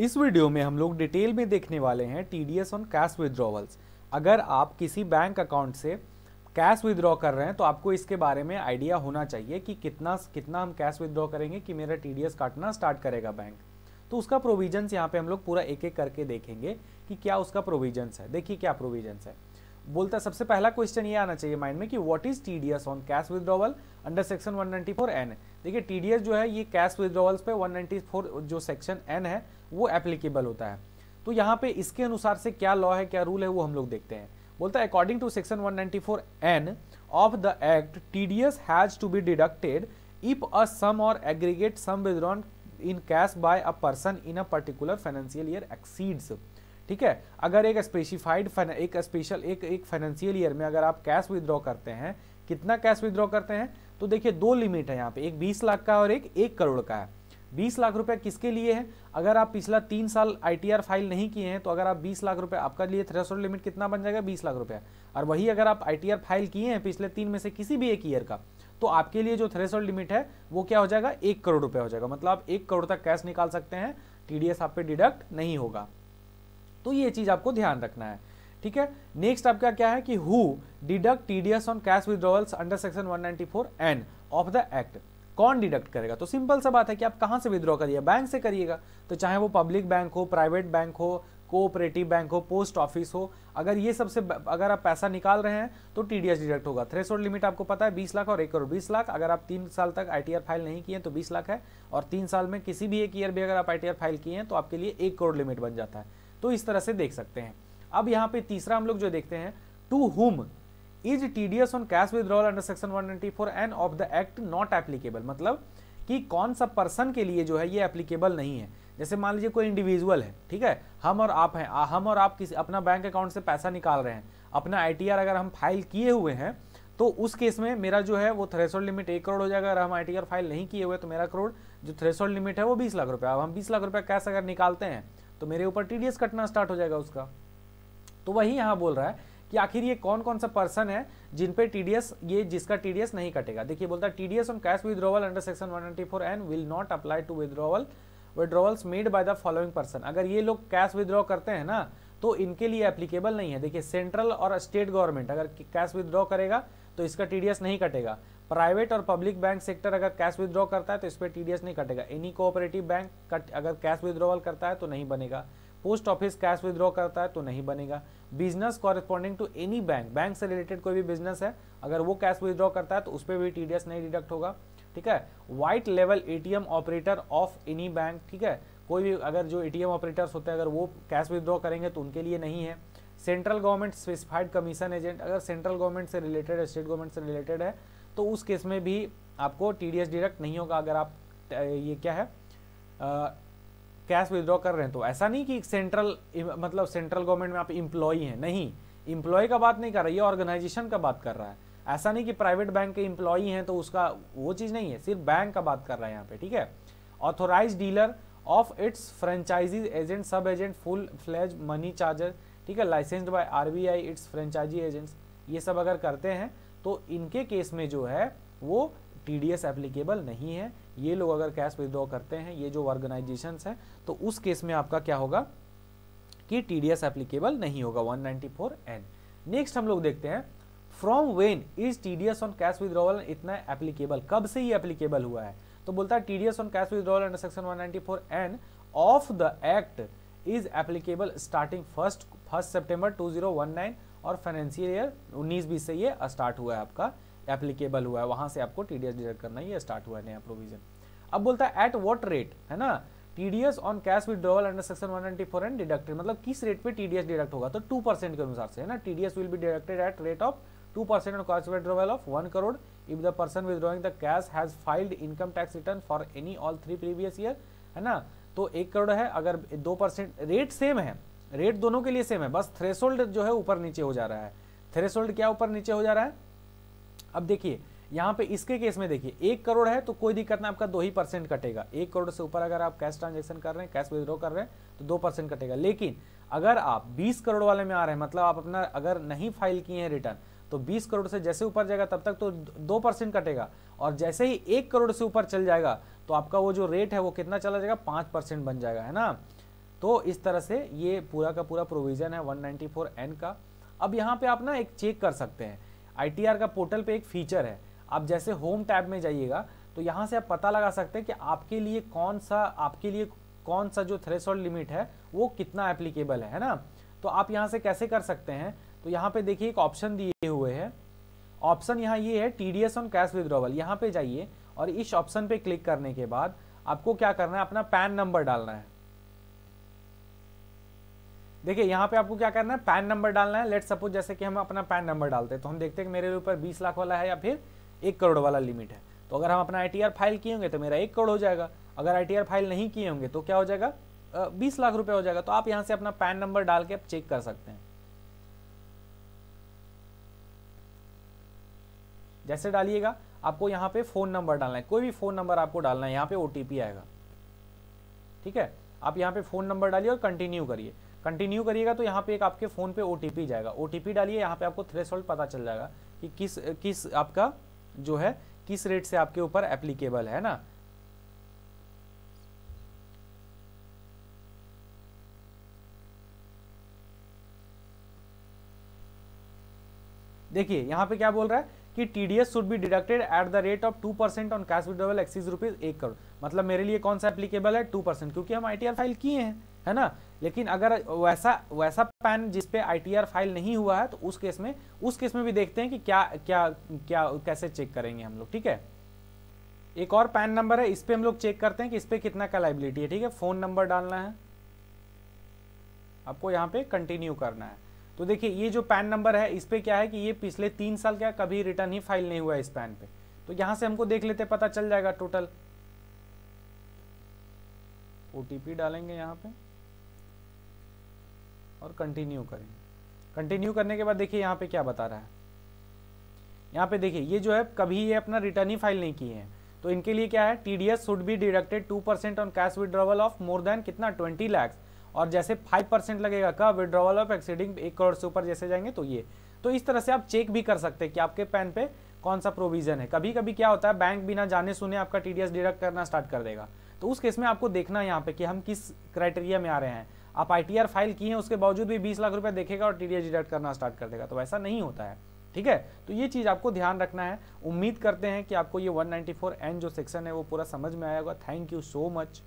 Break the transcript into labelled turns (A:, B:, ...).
A: इस वीडियो में हम लोग डिटेल में देखने वाले हैं T D S on cash withdrawals अगर आप किसी बैंक अकाउंट से कैश विदड्रॉ कर रहे हैं तो आपको इसके बारे में आइडिया होना चाहिए कि कितना कितना हम कैश विदड्रॉ करेंगे कि मेरा टी काटना स्टार्ट करेगा बैंक तो उसका प्रोविजन्स यहाँ पे हम लोग पूरा एक एक करके देखेंगे कि क्या उसका प्रोविजन्स है देखिए क्या प्रोविजन्स है बोलता है सबसे पहला क्वेश्चन ये आना चाहिए माइंड में कि what is TDS on cash withdrawal under section 194 N देखिए टीडीएस जो है ये कैश विद्रॉवल्स पे 194 जो सेक्शन एन है वो एप्लीकेबल होता है तो यहाँ पे इसके अनुसार से क्या लॉ है क्या रूल है वो हम लोग देखते हैं बोलता है according to section one N of the act TDS has to be deducted if a sum और aggregate sum withdrawn in cash by a person in a particular financial year exceeds ठीक है अगर एक स्पेसिफाइड एक special एक एक financial year में अगर आप कैश विदड्रॉ करते हैं कितना कैश विदड्रॉ करते हैं तो देखिए दो लिमिट है यहाँ पे एक बीस लाख का और एक एक करोड़ का है बीस लाख रुपए किसके लिए है अगर आप पिछला तीन साल आईटीआर फाइल नहीं किए हैं तो अगर आप बीस लाख रुपए आपका लिए थ्रेशोल्ड लिमिट कितना बन जाएगा बीस लाख रुपए और वही अगर आप आईटीआर फाइल किए हैं पिछले तीन में से किसी भी एक ईयर का तो आपके लिए जो थ्रेशोल्ड लिमिट है वो क्या हो जाएगा एक करोड़ रुपया हो जाएगा मतलब आप एक करोड़ तक कैश निकाल सकते हैं टीडीएस आप पे डिडक्ट नहीं होगा तो ये चीज़ आपको ध्यान रखना है ठीक है नेक्स्ट आपका क्या है कि who deduct TDS on cash withdrawals under section 194 N of the act कौन डिडक्ट करेगा तो सिंपल सा बात है कि आप कहां से विद्रॉ करिए बैंक से करिएगा तो चाहे वो पब्लिक बैंक हो प्राइवेट बैंक हो कोऑपरेटिव बैंक हो पोस्ट ऑफिस हो अगर ये सबसे अगर आप पैसा निकाल रहे हैं तो टीडीएस डिडक्ट होगा थ्रेस लिमिट आपको पता है 20 लाख और एक करोड़ 20 लाख अगर आप तीन साल तक आईटीआर फाइल नहीं किए तो 20 लाख है और तीन साल में किसी भी एक ईयर भी अगर आप आईटीआर फाइल किए हैं तो आपके लिए एक करोड़ लिमिट बन जाता है तो इस तरह से देख सकते हैं अब यहाँ पे तीसरा हम लोग जो देखते हैं to whom is T D S on cash withdrawal under section four N of the act not applicable मतलब कि कौन सा पर्सन के लिए जो है ये एप्लीकेबल नहीं है जैसे मान लीजिए कोई इंडिविजुअल है ठीक है हम और आप हैं हम और आप किसी अपना बैंक अकाउंट से पैसा निकाल रहे हैं अपना आईटीआर अगर हम फाइल किए हुए हैं तो उस केस में मेरा जो है वो थ्रेशोल्ड लिमिट एक करोड़ हो जाएगा अगर हम आई फाइल नहीं किए हुए तो मेरा करोड़ जो थ्रेशोल्ड लिमिट है वो बीस लाख रुपया अब हम बीस लाख रुपया कैश अगर निकालते हैं तो मेरे ऊपर टी कटना स्टार्ट हो जाएगा उसका तो वही यहाँ बोल रहा है कि आखिर ये कौन कौन सा पर्सन है जिन पे टीडीएस ये जिसका टीडीएस नहीं कटेगा देखिए बोलता है TDS on cash withdrawal under section 194 N will not apply to withdrawal withdrawals made by the following person अगर ये लोग कैश विद्रॉ करते हैं ना तो इनके लिए एप्लीकेबल नहीं है देखिए सेंट्रल और स्टेट गवर्नमेंट अगर कैश विद्रॉ करेगा तो इसका टी नहीं कटेगा प्राइवेट और पब्लिक बैंक सेक्टर अगर कैश विद्रॉ करता है तो इस पर टी नहीं कटेगा एनी कोऑपरेटिव बैंक कट अगर कैश विद्रॉवल करता है तो नहीं बनेगा पोस्ट ऑफिस कैश विद्रॉ करता है तो नहीं बनेगा business corresponding to any bank bank से रिलेटेड कोई भी बिजनेस है अगर वो कैश विद्रॉ करता है तो उस पर भी टी नहीं डिडक्ट होगा ठीक है वाइट लेवल a operator of any bank ठीक है कोई भी अगर जो ए ऑपरेटर्स होते हैं अगर वो कैश विद्रॉ करेंगे तो उनके लिए नहीं है central government specified commission agent अगर सेंट्रल गवर्नमेंट से रिलेटेड स्टेट गवर्नमेंट से रिलेटेड है तो उस केस में भी आपको टी डिडक्ट नहीं होगा अगर आप ये क्या है कैश विदड्रॉ कर रहे हैं तो ऐसा नहीं कि सेंट्रल मतलब सेंट्रल गवर्नमेंट में आप इम्प्लॉई हैं नहीं इम्प्लॉय का बात नहीं कर रही है ये ऑर्गेनाइजेशन का बात कर रहा है ऐसा नहीं कि प्राइवेट बैंक के इम्प्लॉई हैं तो उसका वो चीज़ नहीं है सिर्फ बैंक का बात कर रहा है यहाँ पे ठीक है authorised dealer of its franchisees agent सब agent full fledged money changer ठीक है licensed by RBI its franchisee agents ये सब अगर करते हैं तो इनके केस में जो है वो टी डी एस एप्लीकेबल नहीं है ये लोग अगर कैश विदड्रॉ करते हैं ये जो ऑर्गेनाइजेशन हैं तो उस केस में आपका क्या होगा कि टी डी एस एप्लीकेबल नहीं होगा one ninety four N next हम लोग देखते हैं from when is T D S on cash withdrawal इतना एप्लीकेबल कब से ही एप्लीकेबल हुआ है तो बोलता है T D S on cash withdrawal under section one four N of the act is applicable starting first first September two zero one nine और financial year उन्नीस बीस से ये स्टार्ट हुआ है आपका एप्लीकेबल हुआ है वहां से आपको टी डिडक्ट करना ये स्टार्ट हुआ है नया प्रोविजन अब बोलता है एट वॉट रेट है ना T on cash withdrawal under section one ninety four and deducted मतलब किस रेट पे टी डिडक्ट होगा तो टू परसेंट के अनुसार से है ना T will be deducted at rate of two percent on cash withdrawal of one crore if the person withdrawing the cash has filed income tax return for any all three previous year है ना तो एक करोड़ है अगर दो percent rate same है rate दोनों के लिए सेम है बस थ्रेसोल्ड जो है ऊपर नीचे हो जा रहा है थ्रेसोल्ड क्या ऊपर नीचे हो जा रहा है अब देखिए यहाँ पे इसके केस में देखिए एक करोड़ है तो कोई दिक्कत नहीं आपका दो ही परसेंट कटेगा एक करोड़ से ऊपर अगर आप कैश ट्रांजेक्शन कर रहे हैं कैश विद्रॉ कर रहे हैं तो दो परसेंट कटेगा लेकिन अगर आप बीस करोड़ वाले में आ रहे हैं मतलब आप अपना अगर नहीं फाइल किए हैं रिटर्न तो 20 करोड़ से जैसे ऊपर जाएगा तब तक तो दो परसेंट कटेगा और जैसे ही एक करोड़ से ऊपर चल जाएगा तो आपका वो जो रेट है वो कितना चला जाएगा पाँच परसेंट बन जाएगा है ना तो इस तरह से ये पूरा का पूरा प्रोविज़न है 194 एन का अब यहाँ पे आप ना एक चेक कर सकते हैं आईटीआर का पोर्टल पे एक फीचर है आप जैसे होम टैब में जाइएगा तो यहाँ से आप पता लगा सकते हैं कि आपके लिए कौन सा आपके लिए कौन सा जो थ्रेस लिमिट है वो कितना एप्लीकेबल है है ना तो आप यहाँ से कैसे कर सकते हैं तो यहाँ पे देखिए एक ऑप्शन दिए हुए हैं ऑप्शन यहाँ ये है T D S on cash withdrawal यहाँ पर जाइए और इस ऑप्शन पे क्लिक करने के बाद आपको क्या करना है अपना पैन नंबर डालना है देखिए यहाँ पे आपको क्या करना है पैन नंबर डालना है लेट सपोज जैसे कि हम अपना पैन नंबर डालते हैं तो हम देखते हैं कि मेरे ऊपर बीस लाख वाला है या फिर एक करोड़ वाला लिमिट है तो अगर हम अपना आई फाइल किए होंगे तो मेरा एक करोड़ हो जाएगा अगर आई फाइल नहीं किए होंगे तो क्या हो जाएगा बीस लाख रुपये हो जाएगा तो आप यहाँ से अपना पैन नंबर डाल के आप चेक कर सकते हैं जैसे डालिएगा आपको यहाँ पे फ़ोन नंबर डालना है कोई भी फ़ोन नंबर आपको डालना है यहाँ पे ओ आएगा ठीक है आप यहाँ पे फ़ोन नंबर डालिए और कंटिन्यू करिए कंटिन्यू करिएगा तो यहाँ पे एक आपके फ़ोन पे ओ जाएगा ओ डालिए यहाँ पे आपको थ्रेस पता चल जाएगा कि किस किस आपका जो है किस रेट से आपके ऊपर एप्लीकेबल है ना देखिए यहाँ पे क्या बोल रहा है कि T D S should be deducted at the rate of two percent on cash withdrawal excess rupees एक करोड़ मतलब मेरे लिए कौन सा एप्लीकेबल है टू परसेंट क्योंकि हम आई टी आर फाइल किए हैं है ना लेकिन अगर वैसा वैसा पैन जिस पे आईटीआर फाइल नहीं हुआ है तो उस केस में उस केस में भी देखते हैं कि क्या क्या क्या कैसे चेक करेंगे हम लोग ठीक है एक और पैन नंबर है इस पर हम लोग चेक करते हैं कि इस पर कितना का लाइबिलिटी है ठीक है फ़ोन नंबर डालना है आपको यहाँ पे कंटिन्यू करना है तो देखिए ये जो पैन नंबर है इस पर क्या है कि ये पिछले तीन साल का कभी रिटर्न ही फाइल नहीं हुआ है इस पैन पे तो यहां से हमको देख लेते पता चल जाएगा टोटल ओ डालेंगे यहाँ पे और कंटिन्यू करें कंटिन्यू करने के बाद देखिए यहाँ पे क्या बता रहा है यहाँ पे देखिए ये जो है कभी ये अपना रिटर्न ही फाइल नहीं किए हैं तो इनके लिए क्या है T D S should be deducted two percent on cash withdrawal of more than कितना ट्वेंटी लैक्स और जैसे फाइव परसेंट लगेगा कब विड्रॉवल ऑफ एक्सीडिंग एक करोड़ से ऊपर जैसे जाएंगे तो ये तो इस तरह से आप चेक भी कर सकते हैं कि आपके पैन पे कौन सा प्रोविजन है कभी कभी क्या होता है बैंक बिना जाने सुने आपका टी डी डिडक्ट करना स्टार्ट कर देगा तो उस केस में आपको देखना है यहाँ पे कि हम किस क्राइटेरिया में आ रहे हैं आप आई फाइल किए हैं उसके बावजूद भी बीस लाख रुपये देखेगा और टी डिडक्ट करना स्टार्ट कर देगा तो वैसा नहीं होता है ठीक है तो ये चीज़ आपको ध्यान रखना है उम्मीद करते हैं कि आपको ये 194 एन जो सेक्शन है वो पूरा समझ में आया होगा थैंक यू सो मच